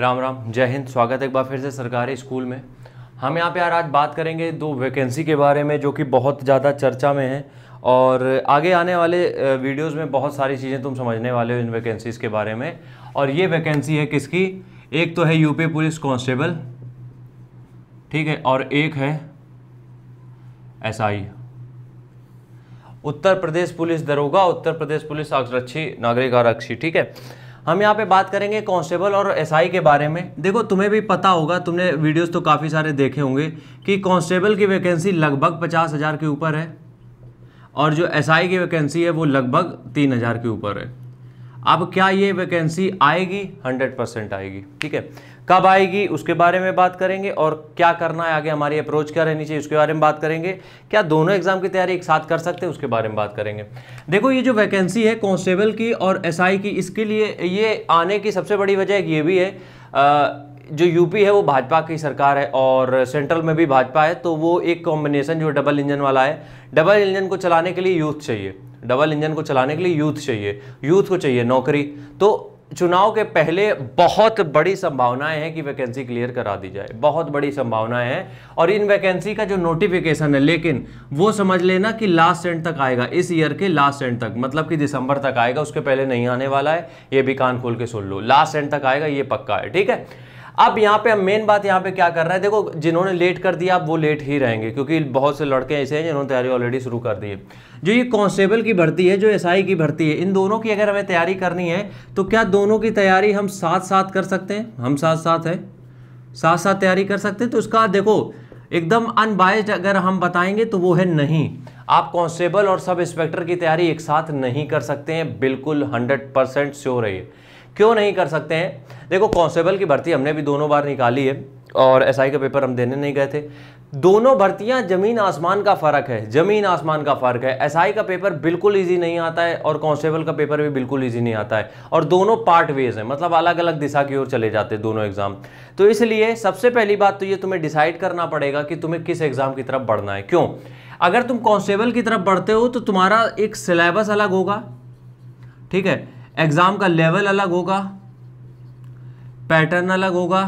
राम राम जय हिंद स्वागत है एक बार फिर से सरकारी स्कूल में हम यहाँ पे यार आज बात करेंगे दो वैकेंसी के बारे में जो कि बहुत ज़्यादा चर्चा में है और आगे आने वाले वीडियोस में बहुत सारी चीज़ें तुम समझने वाले हो इन वैकेंसीज़ के बारे में और ये वैकेंसी है किसकी एक तो है यूपी पुलिस कॉन्स्टेबल ठीक है और एक है आई उत्तर प्रदेश पुलिस दरोगा उत्तर प्रदेश पुलिस आरक्षी नागरिक आरक्षी ठीक है हम यहाँ पे बात करेंगे कांस्टेबल और एसआई के बारे में देखो तुम्हें भी पता होगा तुमने वीडियोस तो काफ़ी सारे देखे होंगे कि कांस्टेबल की वैकेंसी लगभग पचास हज़ार के ऊपर है और जो एसआई की वैकेंसी है वो लगभग तीन हज़ार के ऊपर है अब क्या ये वैकेंसी आएगी हंड्रेड परसेंट आएगी ठीक है कब आएगी उसके बारे में बात करेंगे और क्या करना है आगे हमारी अप्रोच क्या रहनी चाहिए उसके बारे में बात करेंगे क्या दोनों एग्जाम की तैयारी एक साथ कर सकते हैं उसके बारे में बात करेंगे देखो ये जो वैकेंसी है कॉन्स्टेबल की और एसआई SI की इसके लिए ये आने की सबसे बड़ी वजह ये भी है आ, जो यूपी है वो भाजपा की सरकार है और सेंट्रल में भी भाजपा है तो वो एक कॉम्बिनेशन जो डबल इंजन वाला है डबल इंजन को चलाने के लिए यूथ चाहिए डबल इंजन को चलाने के लिए यूथ चाहिए यूथ को चाहिए नौकरी तो चुनाव के पहले बहुत बड़ी संभावनाएं हैं कि वैकेंसी क्लियर करा दी जाए बहुत बड़ी संभावनाएं हैं और इन वैकेंसी का जो नोटिफिकेशन है लेकिन वो समझ लेना कि लास्ट एंड तक आएगा इस ईयर के लास्ट एंड तक मतलब कि दिसंबर तक आएगा उसके पहले नहीं आने वाला है ये भी कान खोल के सुन लो लास्ट एंड तक आएगा ये पक्का है ठीक है अब यहाँ पे हम मेन बात यहाँ पे क्या कर रहे हैं देखो जिन्होंने लेट कर दिया आप वो लेट ही रहेंगे क्योंकि बहुत से लड़के ऐसे हैं जिन्होंने तैयारी ऑलरेडी शुरू कर दी है जो ये कांस्टेबल की भर्ती है जो एसआई की भर्ती है इन दोनों की अगर हमें तैयारी करनी है तो क्या दोनों की तैयारी हम साथ साथ कर सकते हैं हम साथ साथ हैं साथ साथ तैयारी कर सकते हैं तो उसका देखो एकदम अनबायस्ड अगर हम बताएंगे तो वो है नहीं आप कॉन्स्टेबल और सब इंस्पेक्टर की तैयारी एक साथ नहीं कर सकते हैं बिल्कुल हंड्रेड परसेंट श्योर है क्यों नहीं कर सकते हैं देखो कॉन्स्टेबल की भर्ती हमने भी दोनों बार निकाली है और एसआई का पेपर हम देने नहीं गए थे दोनों भर्तियां जमीन आसमान का फ़र्क है जमीन आसमान का फ़र्क है एसआई का पेपर बिल्कुल इजी नहीं आता है और कॉन्स्टेबल का पेपर भी बिल्कुल इजी नहीं आता है और दोनों पार्ट वेज है मतलब अलग अलग दिशा की ओर चले जाते हैं दोनों एग्ज़ाम तो इसलिए सबसे पहली बात तो ये तुम्हें डिसाइड करना पड़ेगा कि तुम्हें किस एग्ज़ाम की तरफ बढ़ना है क्यों अगर तुम कॉन्स्टेबल की तरफ बढ़ते हो तो तुम्हारा एक सिलेबस अलग होगा ठीक है एग्ज़ाम का लेवल अलग होगा पैटर्न अलग होगा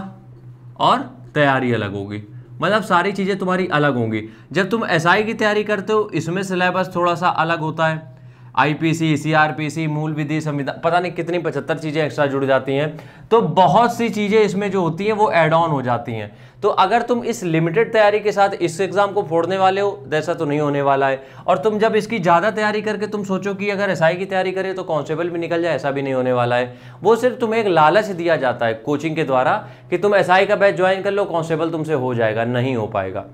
और तैयारी अलग होगी मतलब सारी चीज़ें तुम्हारी अलग होंगी जब तुम एसआई SI की तैयारी करते हो इसमें सिलेबस थोड़ा सा अलग होता है आईपीसी सीआरपीसी मूल विधि संविधान पता नहीं कितनी पचहत्तर चीज़ें एक्स्ट्रा जुड़ जाती हैं तो बहुत सी चीज़ें इसमें जो होती हैं वो एड ऑन हो जाती हैं तो अगर तुम इस लिमिटेड तैयारी के साथ इस एग्ज़ाम को फोड़ने वाले हो ऐसा तो नहीं होने वाला है और तुम जब इसकी ज़्यादा तैयारी करके तुम सोचो कि अगर एसआई की तैयारी करे तो कांस्टेबल भी निकल जाए ऐसा भी नहीं होने वाला है वो सिर्फ तुम्हें एक लालच दिया जाता है कोचिंग के द्वारा कि तुम एसआई का बैच ज्वाइन कर लो कांस्टेबल तुमसे हो जाएगा नहीं हो पाएगा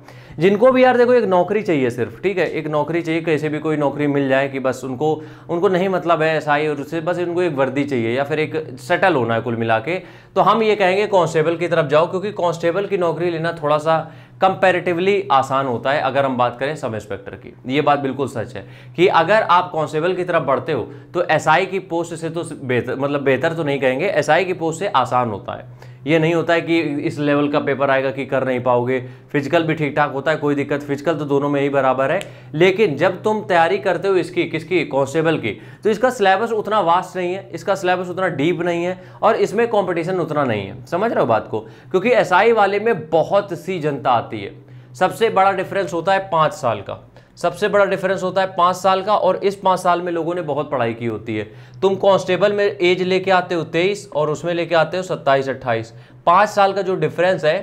जिनको भी यार देखो एक नौकरी चाहिए सिर्फ ठीक है एक नौकरी चाहिए कैसे भी कोई नौकरी मिल जाए कि बस उनको उनको नहीं मतलब है ऐसा ही और उससे बस उनको एक वर्दी चाहिए या फिर एक सेटल होना है कुल मिला के तो हम ये कहेंगे कॉन्स्टेबल की तरफ जाओ क्योंकि कांस्टेबल की नौकरी लेना थोड़ा सा कंपेरेटिवली आसान होता है अगर हम बात करें सब इंस्पेक्टर की ये बात बिल्कुल सच है कि अगर आप कॉन्स्टेबल की तरफ बढ़ते हो तो एसआई की पोस्ट से तो बेहतर मतलब बेहतर तो नहीं कहेंगे एसआई की पोस्ट से आसान होता है ये नहीं होता है कि इस लेवल का पेपर आएगा कि कर नहीं पाओगे फिजिकल भी ठीक ठाक होता है कोई दिक्कत फिजिकल तो दोनों में ही बराबर है लेकिन जब तुम तैयारी करते हो इसकी किसकी कॉन्स्टेबल की तो इसका सिलेबस उतना वास्ट नहीं है इसका सिलेबस उतना डीप नहीं है और इसमें कॉम्पिटिशन उतना नहीं है समझ रहे हो बात को क्योंकि एस SI वाले में बहुत सी जनता आती है सबसे बड़ा डिफरेंस होता है पाँच साल का सबसे बड़ा डिफरेंस होता है पाँच साल का और इस पाँच साल में लोगों ने बहुत पढ़ाई की होती है तुम कांस्टेबल में एज लेके आते हो तेईस और उसमें लेके आते हो सत्ताईस अट्ठाईस पाँच साल का जो डिफरेंस है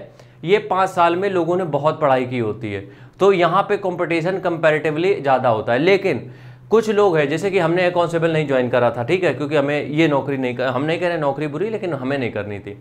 ये पाँच साल में लोगों ने बहुत पढ़ाई की होती है तो यहाँ पे कंपटीशन कंपेरेटिवली ज़्यादा होता है लेकिन कुछ लोग हैं जैसे कि हमने कांस्टेबल नहीं ज्वाइन करा था ठीक है क्योंकि हमें ये नौकरी नहीं कर हम नहीं कह रहे नौकरी बुरी लेकिन हमें नहीं करनी थी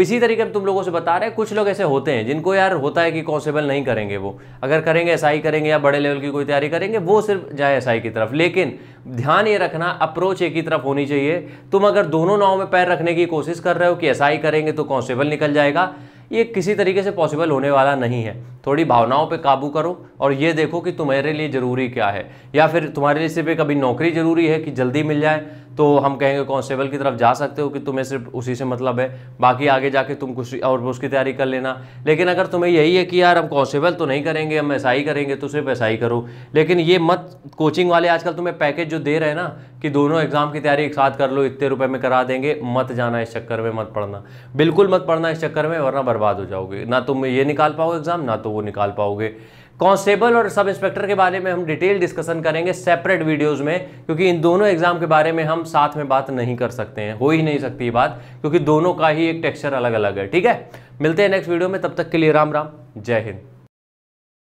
इसी तरीके हम तुम लोगों से बता रहे हैं कुछ लोग ऐसे होते हैं जिनको यार होता है कि कॉन्स्टेबल नहीं करेंगे वो अगर करेंगे एस करेंगे या बड़े लेवल की कोई तैयारी करेंगे वो सिर्फ जाए एस की तरफ लेकिन ध्यान ये रखना अप्रोच एक ही तरफ होनी चाहिए तुम अगर दोनों नाव में पैर रखने की कोशिश कर रहे हो कि एस करेंगे तो कॉन्स्टेबल निकल जाएगा ये किसी तरीके से पॉसिबल होने वाला नहीं है थोड़ी भावनाओं पे काबू करो और ये देखो कि तुम्हारे लिए ज़रूरी क्या है या फिर तुम्हारे लिए सिर्फ एक अभी नौकरी ज़रूरी है कि जल्दी मिल जाए तो हम कहेंगे कॉन्स्टेबल की तरफ जा सकते हो कि तुम्हें सिर्फ उसी से मतलब है बाकी आगे जाके तुम कुछ और उसकी तैयारी कर लेना लेकिन अगर तुम्हें यही है कि यार हम कॉन्स्टेबल तो नहीं करेंगे हम ऐसा ही करेंगे तो सिर्फ ऐसा ही करो लेकिन ये मत कोचिंग वाले आजकल तुम्हें पैकेज जो दे रहे हैं ना कि दोनों एग्ज़ाम की तैयारी एक साथ कर लो इतने रुपए में करा देंगे मत जाना इस चक्कर में मत पढ़ना बिल्कुल मत पढ़ना इस चक्कर में वरना बर्बाद हो जाओगे ना तुम ये निकाल पाओगे एग्ज़ाम ना तो वो निकाल पाओगे कांस्टेबल और सब इंस्पेक्टर के बारे में हम डिटेल डिस्कशन करेंगे सेपरेट वीडियोस में क्योंकि इन दोनों एग्जाम के बारे में हम साथ में बात नहीं कर सकते हैं हो ही नहीं सकती ये बात क्योंकि दोनों का ही एक टेक्सचर अलग अलग है ठीक है मिलते हैं नेक्स्ट वीडियो में तब तक के लिए राम राम जय हिंद